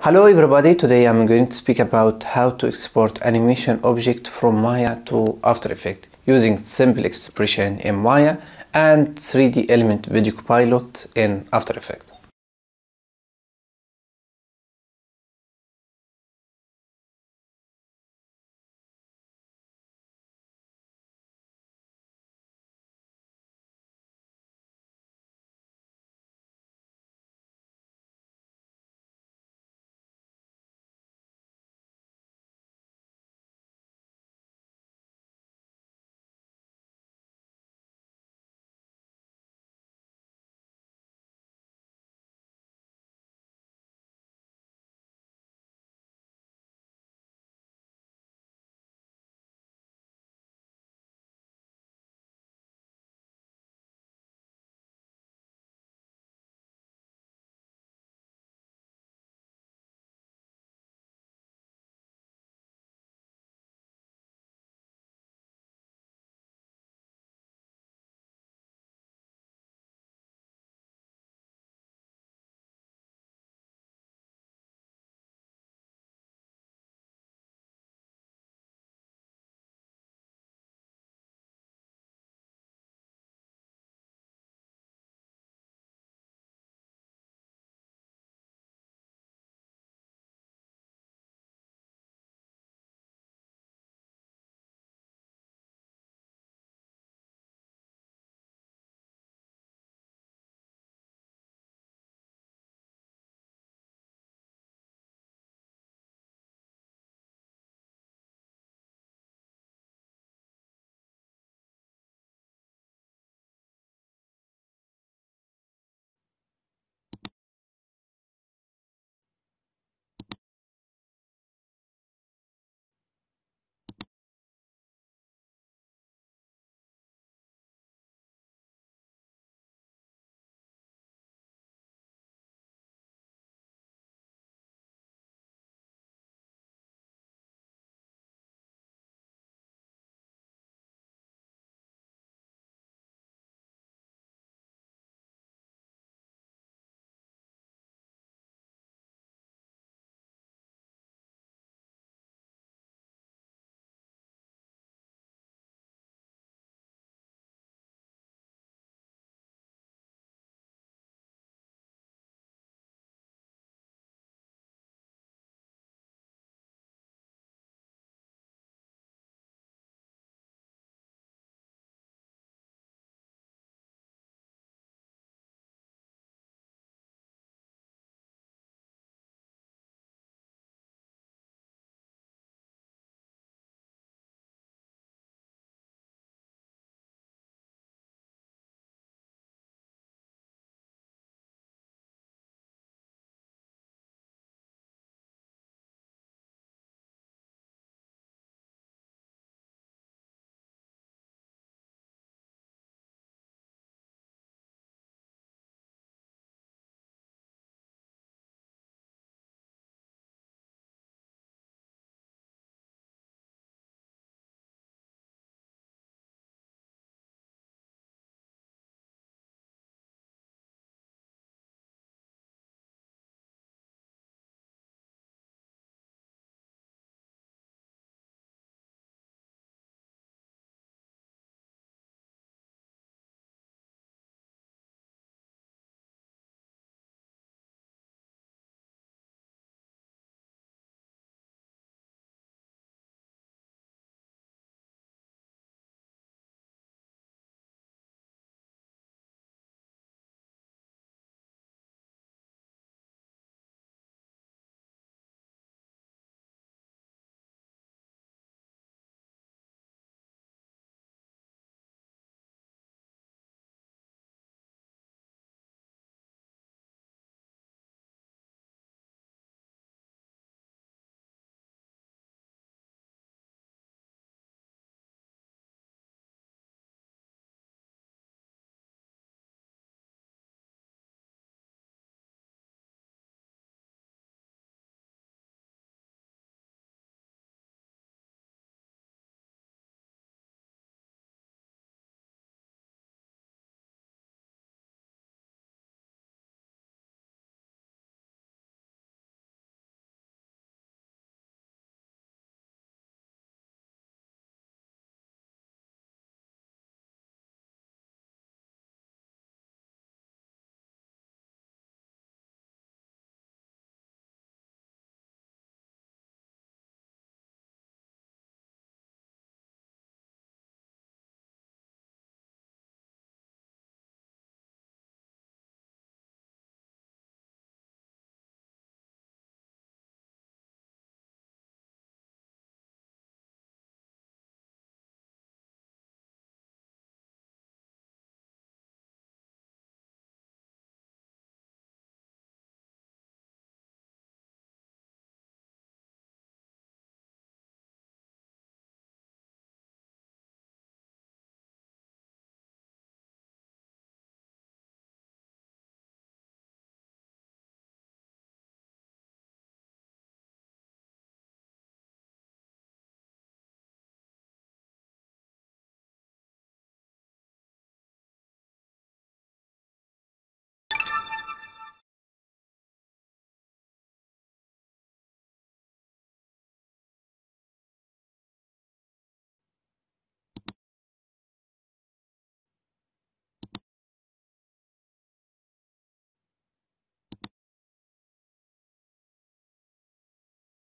Hello everybody, today I'm going to speak about how to export animation object from Maya to After Effects using simple expression in Maya and 3D element video pilot in After Effects.